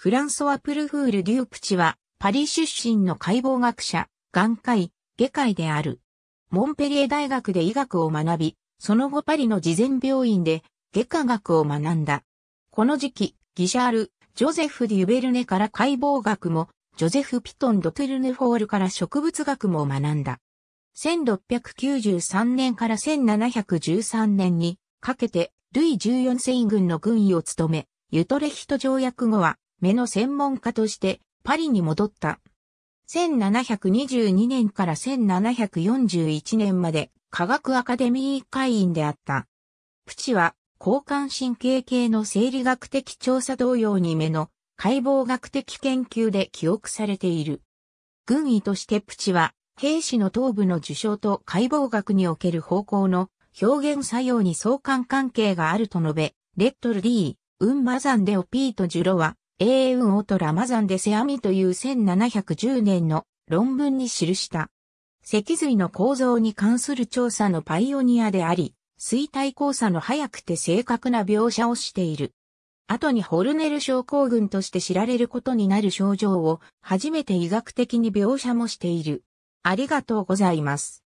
フランソワ・プルフール・デュープチは、パリ出身の解剖学者、眼科医、外科医である。モンペリエ大学で医学を学び、その後パリの慈善病院で外科学を学んだ。この時期、ギシャール、ジョゼフ・デュベルネから解剖学も、ジョゼフ・ピトン・ドトゥルネフォールから植物学も学んだ。1693年から1713年にかけて、ルイ14世軍の軍医を務め、ユトレヒト条約後は目の専門家としてパリに戻った。1722年から1741年まで科学アカデミー会員であった。プチは交換神経系の生理学的調査同様に目の解剖学的研究で記憶されている。軍医としてプチは兵士の頭部の受賞と解剖学における方向の表現作用に相関関係があると述べ、レッドル D、ウンマザンデオピート・ジュロは英遠オトラマザンでセアミという1710年の論文に記した。脊髄の構造に関する調査のパイオニアであり、衰退交差の早くて正確な描写をしている。後にホルネル症候群として知られることになる症状を初めて医学的に描写もしている。ありがとうございます。